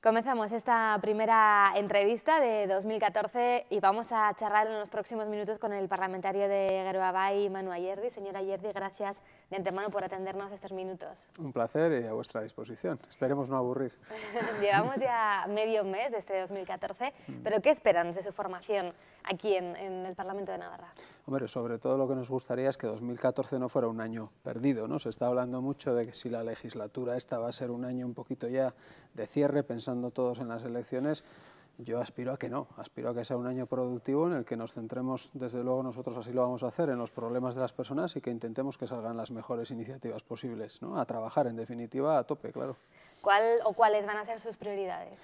Comenzamos esta primera entrevista de 2014 y vamos a charlar en los próximos minutos con el parlamentario de Geroabay, Manuel Ayerdi. Señora Ayerdi, gracias de antemano por atendernos estos minutos. Un placer y a vuestra disposición. Esperemos no aburrir. Llevamos ya medio mes desde 2014, este mm. pero ¿qué esperan de su formación aquí en, en, el Parlamento de Navarra? Hombre, sobre todo lo que nos gustaría es que 2014 no fuera un año perdido. ¿no? Se está hablando mucho de que si la legislatura esta va a ser un año un poquito ya de cierre, pensando todos en las elecciones, yo aspiro a que no, aspiro a que sea un año productivo en el que nos centremos, desde luego nosotros así lo vamos a hacer, en los problemas de las personas y que intentemos que salgan las mejores iniciativas posibles, ¿no? a trabajar en definitiva a tope, claro. ¿Cuál o cuáles van a ser sus prioridades?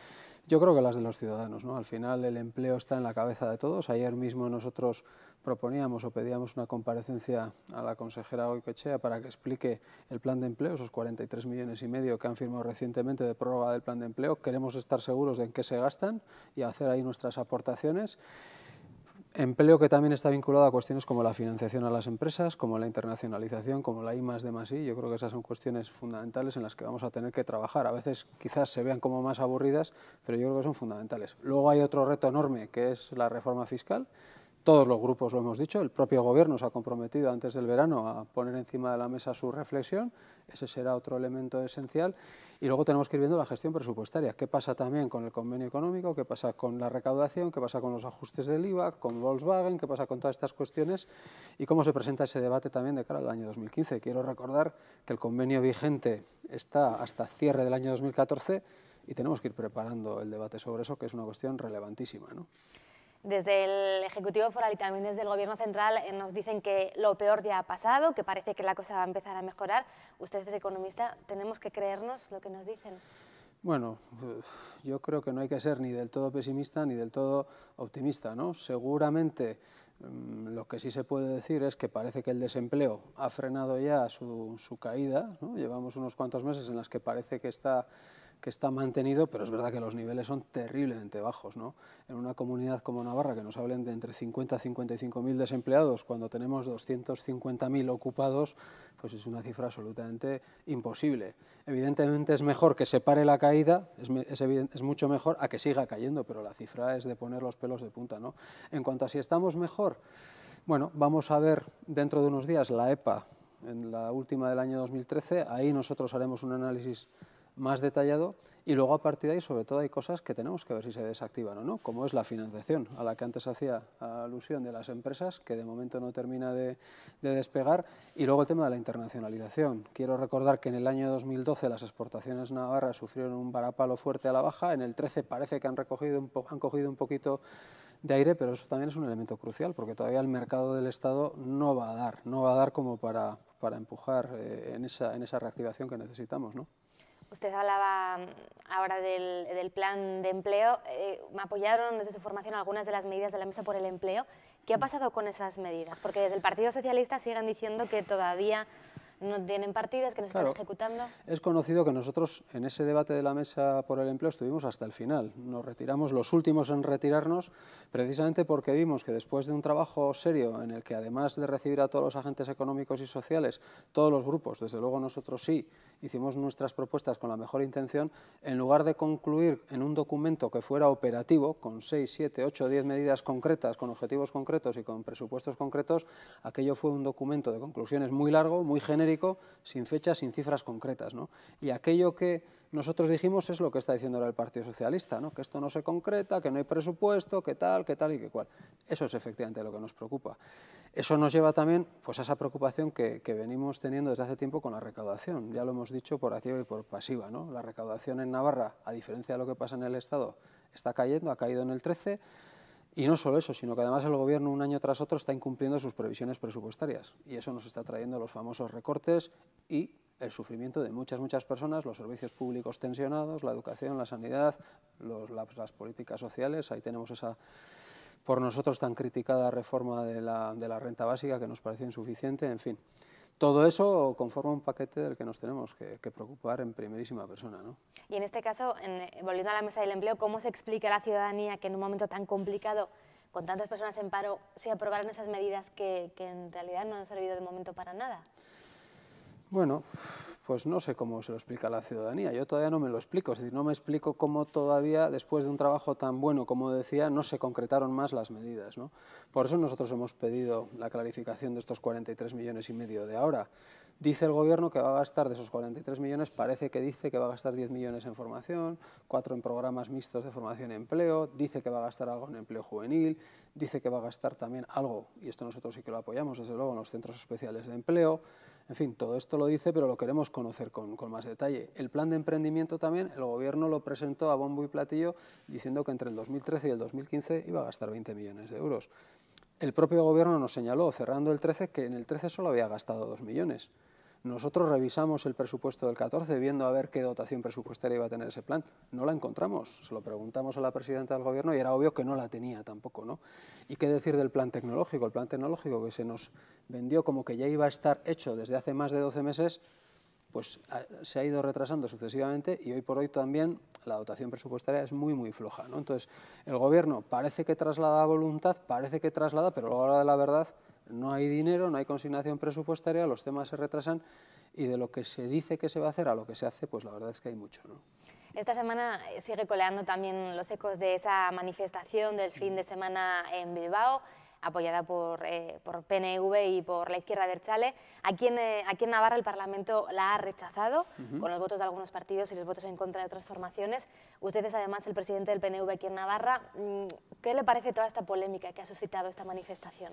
Yo creo que las de los ciudadanos, ¿no? Al final el empleo está en la cabeza de todos. Ayer mismo nosotros proponíamos o pedíamos una comparecencia a la consejera oikochea para que explique el plan de empleo, esos 43 millones y medio que han firmado recientemente de prórroga del plan de empleo. Queremos estar seguros de en qué se gastan y hacer ahí nuestras aportaciones. Empleo que también está vinculado a cuestiones como la financiación a las empresas, como la internacionalización, como la I Yo creo que esas son cuestiones fundamentales en las que vamos a tener que trabajar. A veces quizás se vean como más aburridas, pero yo creo que son fundamentales. Luego hay otro reto enorme que es la reforma fiscal todos los grupos lo hemos dicho, el propio Gobierno se ha comprometido antes del verano a poner encima de la mesa su reflexión, ese será otro elemento esencial, y luego tenemos que ir viendo la gestión presupuestaria, qué pasa también con el convenio económico, qué pasa con la recaudación, qué pasa con los ajustes del IVA, con Volkswagen, qué pasa con todas estas cuestiones, y cómo se presenta ese debate también de cara al año 2015. Quiero recordar que el convenio vigente está hasta cierre del año 2014, y tenemos que ir preparando el debate sobre eso, que es una cuestión relevantísima. Desde el Ejecutivo Foral y también desde el Gobierno Central eh, nos dicen que lo peor ya ha pasado, que parece que la cosa va a empezar a mejorar. Usted es economista, ¿tenemos que creernos lo que nos dicen? Bueno, eh, yo creo que no hay que ser ni del todo pesimista ni del todo optimista, ¿no? Seguramente mm, lo que sí se puede decir es que parece que el desempleo ha frenado ya su, caída, Llevamos unos cuantos meses en los que parece que está que está mantenido, pero es verdad que los niveles son terriblemente bajos. ¿no? En una comunidad como Navarra, que nos hablen de entre 50 y 55.000 desempleados, cuando tenemos 250.000 ocupados, pues es una cifra absolutamente imposible. Evidentemente es mejor que se pare la caída, es, mucho mejor a que siga cayendo, pero la cifra es de poner los pelos de punta. ¿no? En cuanto a si estamos mejor, bueno, vamos a ver dentro de unos días la EPA, en la última del año 2013, ahí nosotros haremos un análisis más detallado y luego a partir de ahí, sobre todo, hay cosas que tenemos que ver si se desactivan o no, como es la financiación, a la que antes hacía alusión de las empresas, que de momento no termina de, despegar, y luego el tema de la internacionalización. Quiero recordar que en el año 2012 las exportaciones navarras sufrieron un varapalo fuerte a la baja, en el 13 parece que han, recogido un han cogido un poquito de aire, pero eso también es un elemento crucial, porque todavía el mercado del Estado no va a dar, no va a dar como para, empujar eh, en, esa, en esa reactivación que necesitamos, ¿no? Usted hablaba mm, ahora del, plan de empleo. Eh, me apoyaron desde su formación algunas de las medidas de la mesa por el empleo. ¿Qué ha mm. pasado con esas medidas? Porque desde el Partido Socialista siguen diciendo que todavía no tienen partidas, que no están ejecutando. Es conocido que nosotros en ese debate de la mesa por el empleo estuvimos hasta el final. Nos retiramos los últimos en retirarnos precisamente porque vimos que después de un trabajo serio en el que además de recibir a todos los agentes económicos y sociales, todos los grupos, desde luego nosotros sí, hicimos nuestras propuestas con la mejor intención, en lugar de concluir en un documento que fuera operativo, con 6, 7, 8, 10 medidas concretas, con objetivos concretos y con presupuestos concretos, aquello fue un documento de conclusiones muy largo, muy general sin fechas, sin cifras concretas. Y aquello que nosotros dijimos es lo que está diciendo ahora el Partido Socialista, que esto no se concreta, que no hay presupuesto, que tal, que tal y que cual. Eso es efectivamente lo que nos preocupa. Eso nos lleva también pues, a esa preocupación que, venimos teniendo desde hace tiempo con la recaudación. Ya lo hemos dicho por activa y por pasiva. La recaudación en Navarra, a diferencia de lo que pasa en el Estado, está cayendo, ha caído en el 13%, y no solo eso, sino que además el Gobierno un año tras otro está incumpliendo sus previsiones presupuestarias y eso nos está trayendo los famosos recortes y el sufrimiento de muchas, muchas personas, los servicios públicos tensionados, la educación, la sanidad, las, políticas sociales, ahí tenemos esa por nosotros tan criticada reforma de la, de la renta básica que nos parece insuficiente, en fin todo eso conforma un paquete del que nos tenemos que, preocupar en primerísima persona. ¿no? Y en este caso, en, volviendo a la mesa del empleo, ¿cómo se explica a la ciudadanía que en un momento tan complicado, con tantas personas en paro, se aprobaran esas medidas que, que en realidad no han servido de momento para nada? Bueno, pues no sé cómo se lo explica la ciudadanía, yo todavía no me lo explico, es decir, no me explico cómo todavía, después de un trabajo tan bueno como decía, no se concretaron más las medidas. Por eso nosotros hemos pedido la clarificación de estos 43 millones y medio de ahora. Dice el gobierno que va a gastar de esos 43 millones, parece que dice que va a gastar 10 millones en formación, 4 en programas mixtos de formación y empleo, dice que va a gastar algo en empleo juvenil, dice que va a gastar también algo, y esto nosotros sí que lo apoyamos, desde luego, en los centros especiales de empleo, en fin, todo esto lo dice, pero lo queremos conocer con, más detalle. El plan de emprendimiento también, el gobierno lo presentó a bombo y platillo diciendo que entre el 2013 y el 2015 iba a gastar 20 millones de euros. El propio gobierno nos señaló, cerrando el 13, que en el 13 solo había gastado 2 millones. Nosotros revisamos el presupuesto del 14 viendo a ver qué dotación presupuestaria iba a tener ese plan. No la encontramos, se lo preguntamos a la presidenta del gobierno y era obvio que no la tenía tampoco. ¿no? ¿Y qué decir del plan tecnológico? El plan tecnológico que se nos vendió como que ya iba a estar hecho desde hace más de 12 meses, pues ah, se ha ido retrasando sucesivamente y hoy por hoy también la dotación presupuestaria es muy, muy floja. ¿no? Entonces, el gobierno parece que traslada voluntad, parece que traslada, pero luego de la verdad no hay dinero, no hay consignación presupuestaria, los temas se retrasan y de lo que se dice que se va a hacer a lo que se hace, pues la verdad es que hay mucho. Esta semana eh, sigue coleando también los ecos de esa manifestación del fin de semana en Bilbao, apoyada por, eh, PNV y por la izquierda Berchale. Aquí en, eh, aquí en Navarra el Parlamento la ha rechazado, con los votos de algunos partidos y los votos en contra de otras formaciones. Usted es además el presidente del PNV aquí en Navarra. Mm, ¿Qué le parece toda esta polémica que ha suscitado esta manifestación?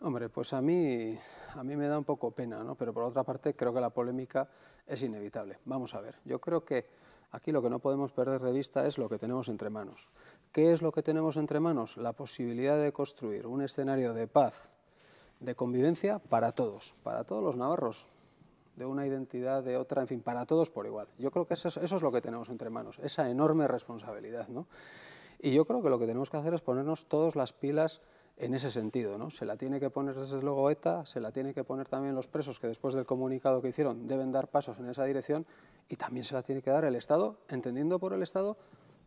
Hombre, pues a mí, a mí me da un poco pena, ¿no? pero por otra parte creo que la polémica es inevitable. Vamos a ver, yo creo que aquí lo que no podemos perder de vista es lo que tenemos entre manos. ¿Qué es lo que tenemos entre manos? La posibilidad de construir un escenario de paz, de convivencia para todos, para todos los navarros, de una identidad, de otra, en fin, para todos por igual. Yo creo que eso, es lo que tenemos entre manos, esa enorme responsabilidad. ¿no? Y yo creo que lo que tenemos que hacer es ponernos todas las pilas en ese sentido. ¿no? Se la tiene que poner desde luego ETA, se la tiene que poner también los presos que después del comunicado que hicieron deben dar pasos en esa dirección y también se la tiene que dar el Estado, entendiendo por el Estado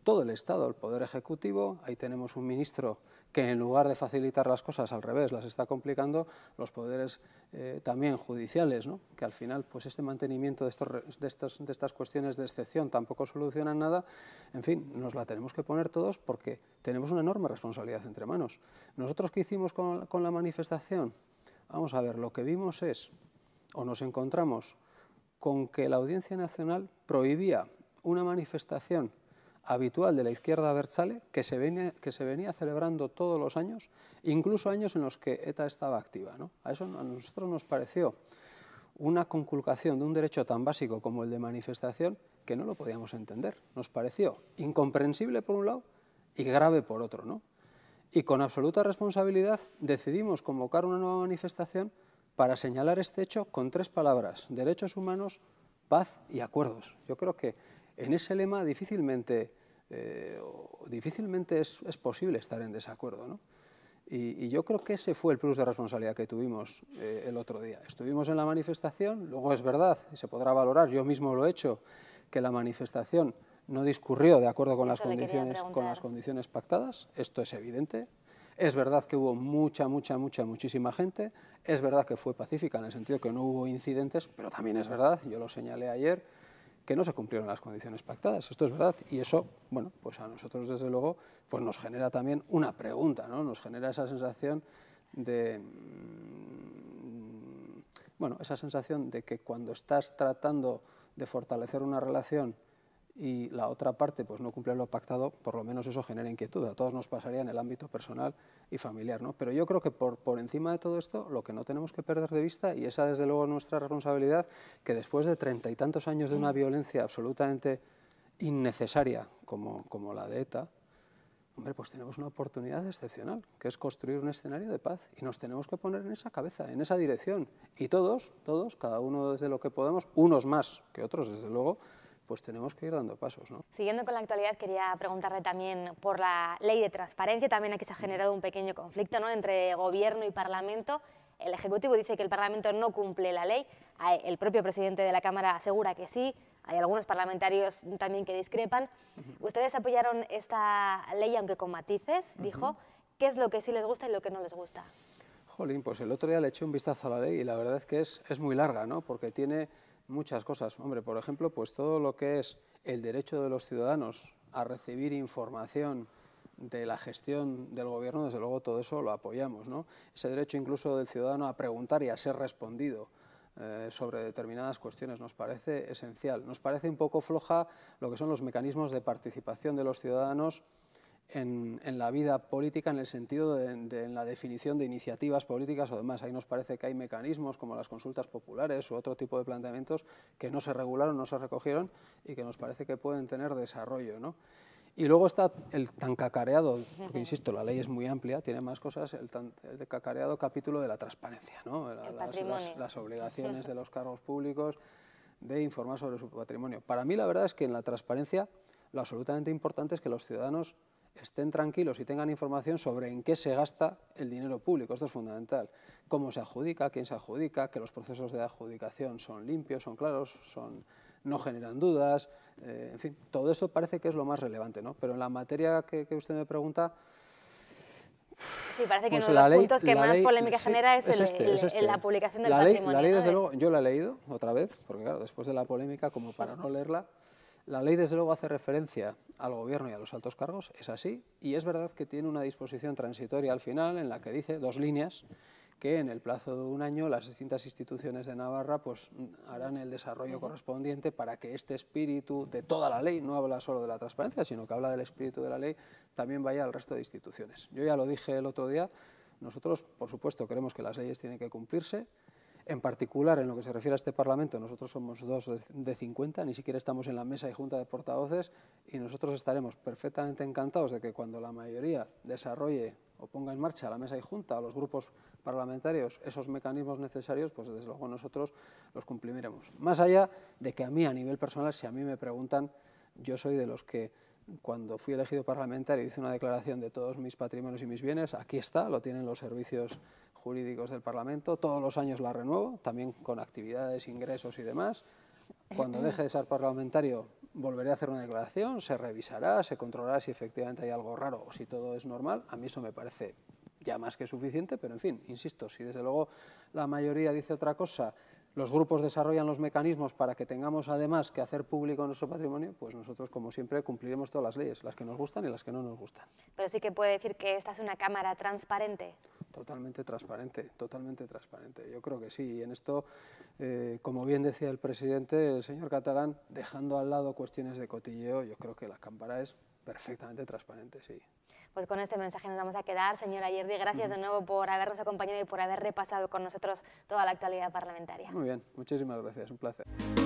todo el Estado el Poder Ejecutivo. Ahí tenemos un ministro que en lugar de facilitar las cosas, al revés, las está complicando los poderes eh, también judiciales, ¿no? que al final pues este mantenimiento de, estas cuestiones de excepción tampoco solucionan nada. En fin, nos la tenemos que poner todos porque tenemos una enorme responsabilidad entre manos. ¿Nosotros qué hicimos con, con la manifestación? Vamos a ver, lo que vimos es, o nos encontramos, con que la Audiencia Nacional prohibía una manifestación habitual de la izquierda abertzale que se, venía, que se venía celebrando todos los años, incluso años en los que ETA estaba activa. ¿no? A eso a nosotros nos pareció una conculcación de un derecho tan básico como el de manifestación que no lo podíamos entender. Nos pareció incomprensible por un lado y grave por otro. ¿no? Y con absoluta responsabilidad decidimos convocar una nueva manifestación para señalar este hecho con tres palabras, derechos humanos, paz y acuerdos. Yo creo que en ese lema difícilmente, eh, difícilmente es, posible estar en desacuerdo. ¿no? Y, yo creo que ese fue el plus de responsabilidad que tuvimos eh, el otro día. Estuvimos en la manifestación, luego es verdad, y se podrá valorar, yo mismo lo he hecho, que la manifestación no discurrió de acuerdo con, las condiciones, con las condiciones pactadas, esto es evidente. Es verdad que hubo mucha, mucha, mucha, muchísima gente, es verdad que fue pacífica en el sentido que no hubo incidentes, pero también es verdad, yo lo señalé ayer, que no se cumplieron las condiciones pactadas. Esto es verdad y eso, bueno, pues a nosotros desde luego pues nos genera también una pregunta, ¿no? Nos genera esa sensación de mm, bueno, esa sensación de que cuando estás tratando de fortalecer una relación y la otra parte pues no cumple lo pactado, por lo menos eso genera inquietud. A todos nos pasaría en el ámbito personal y familiar. ¿no? Pero yo creo que por, por encima de todo esto, lo que no tenemos que perder de vista, y esa desde luego es nuestra responsabilidad, que después de treinta y tantos años de una mm. violencia absolutamente innecesaria como, la de ETA, hombre, pues tenemos una oportunidad excepcional, que es construir un escenario de paz y nos tenemos que poner en esa cabeza, en esa dirección. Y todos, todos, cada uno desde lo que podemos, unos más que otros, desde luego, pues tenemos que ir dando pasos. ¿no? Siguiendo con la actualidad, quería preguntarle también por la ley de transparencia. También aquí se ha generado un pequeño conflicto ¿no? entre gobierno y parlamento. El Ejecutivo dice que el Parlamento no cumple la ley, ah, el propio presidente de la Cámara asegura que sí, hay algunos parlamentarios también que discrepan. Ustedes apoyaron esta ley, aunque con matices, dijo. ¿Qué es lo que sí les gusta y lo que no les gusta? Jolín, pues el otro día le eché un vistazo a la ley y la verdad es que es, es muy larga, ¿no? Porque tiene muchas cosas. Hombre, por ejemplo, pues todo lo que es el derecho de los ciudadanos a recibir información de la gestión del gobierno, desde luego todo eso lo apoyamos. Ese derecho incluso del ciudadano a preguntar y a ser respondido eh, sobre determinadas cuestiones nos parece esencial. Nos parece un poco floja lo que son los mecanismos de participación de los ciudadanos en, la vida política en el sentido de, la definición de iniciativas políticas o demás. Ahí nos parece que hay mecanismos como las consultas populares u otro tipo de planteamientos que no se regularon, no se recogieron y que nos parece que pueden tener desarrollo. ¿no? Y luego está el tan cacareado, porque insisto, la ley es muy amplia, tiene más cosas, el tan cacareado capítulo de la transparencia, ¿no? las obligaciones de los cargos públicos de informar sobre su patrimonio. Para mí la verdad es que en la transparencia lo absolutamente importante es que los ciudadanos estén tranquilos y tengan información sobre en qué se gasta el dinero público. Esto es fundamental. Cómo se adjudica, quién se adjudica, que los procesos de adjudicación son limpios, son claros, no generan dudas. Eh, en fin, todo eso parece que es lo más relevante. ¿no? Pero en la materia que, usted me pregunta... Sí, parece que pues uno de los puntos que más polémica genera es, este, este. la publicación del la ley, La ley, desde luego, yo la he leído otra vez, porque claro, después de la polémica, como para no leerla, la ley, desde luego, hace referencia al gobierno y a los altos cargos, es así, y es verdad que tiene una disposición transitoria al final en la que dice dos líneas que en el plazo de un año las distintas instituciones de Navarra pues, harán el desarrollo correspondiente para que este espíritu de toda la ley, no habla solo de la transparencia, sino que habla del espíritu de la ley, también vaya al resto de instituciones. Yo ya lo dije el otro día, nosotros, por supuesto, creemos que las leyes tienen que cumplirse, en particular, en lo que se refiere a este Parlamento, nosotros somos dos de 50, ni siquiera estamos en la mesa y junta de portavoces, y nosotros estaremos perfectamente encantados de que cuando la mayoría desarrolle o ponga en marcha la mesa y junta o los grupos parlamentarios esos mecanismos necesarios, pues desde luego nosotros los cumpliremos. Más allá de que a mí, a nivel personal, si a mí me preguntan, yo soy de los que cuando fui elegido parlamentario hice una declaración de todos mis patrimonios y mis bienes, aquí está, lo tienen los servicios jurídicos del Parlamento. Todos los años la renuevo, también con actividades, ingresos y demás. Cuando eh, eh. deje de ser parlamentario volveré a hacer una declaración, se revisará, se controlará si efectivamente hay algo raro o si todo es normal. A mí eso me parece ya más que suficiente, pero en fin, insisto, si desde luego la mayoría dice otra cosa, los grupos desarrollan los mecanismos para que tengamos además que hacer público nuestro patrimonio, pues nosotros, como siempre, cumpliremos todas las leyes, las que nos gustan y las que no nos gustan. Pero sí que puede decir que esta es una Cámara transparente. Totalmente transparente, totalmente transparente. Yo creo que sí. Y en esto, eh, como bien decía el presidente, el señor Catalán, dejando al lado cuestiones de cotilleo, yo creo que la cámara es perfectamente transparente, sí. Pues con este mensaje nos vamos a quedar. Señora Yerdi, gracias de nuevo por habernos acompañado y por haber repasado con nosotros toda la actualidad parlamentaria. Muy bien, muchísimas gracias, un placer.